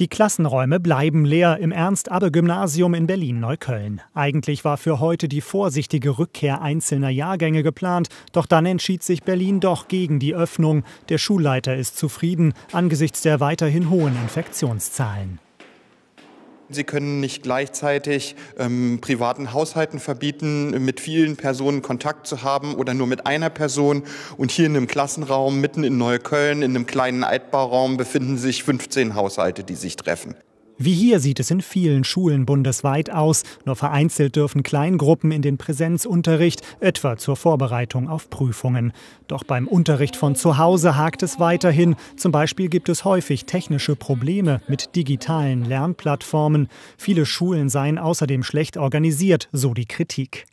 Die Klassenräume bleiben leer im Ernst-Abbe-Gymnasium in Berlin-Neukölln. Eigentlich war für heute die vorsichtige Rückkehr einzelner Jahrgänge geplant, doch dann entschied sich Berlin doch gegen die Öffnung. Der Schulleiter ist zufrieden angesichts der weiterhin hohen Infektionszahlen. Sie können nicht gleichzeitig ähm, privaten Haushalten verbieten, mit vielen Personen Kontakt zu haben oder nur mit einer Person. Und hier in einem Klassenraum mitten in Neukölln, in einem kleinen Altbauraum, befinden sich 15 Haushalte, die sich treffen. Wie hier sieht es in vielen Schulen bundesweit aus. Nur vereinzelt dürfen Kleingruppen in den Präsenzunterricht, etwa zur Vorbereitung auf Prüfungen. Doch beim Unterricht von zu Hause hakt es weiterhin. Zum Beispiel gibt es häufig technische Probleme mit digitalen Lernplattformen. Viele Schulen seien außerdem schlecht organisiert, so die Kritik.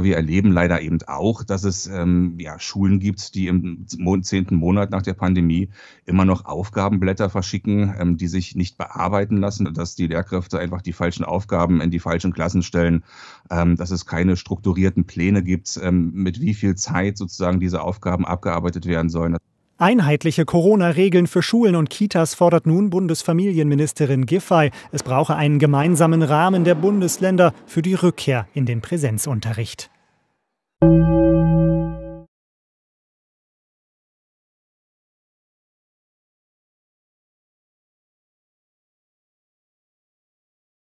Wir erleben leider eben auch, dass es ähm, ja, Schulen gibt, die im zehnten Monat nach der Pandemie immer noch Aufgabenblätter verschicken, ähm, die sich nicht bearbeiten lassen, dass die Lehrkräfte einfach die falschen Aufgaben in die falschen Klassen stellen, ähm, dass es keine strukturierten Pläne gibt, ähm, mit wie viel Zeit sozusagen diese Aufgaben abgearbeitet werden sollen. Einheitliche Corona-Regeln für Schulen und Kitas fordert nun Bundesfamilienministerin Giffey. Es brauche einen gemeinsamen Rahmen der Bundesländer für die Rückkehr in den Präsenzunterricht.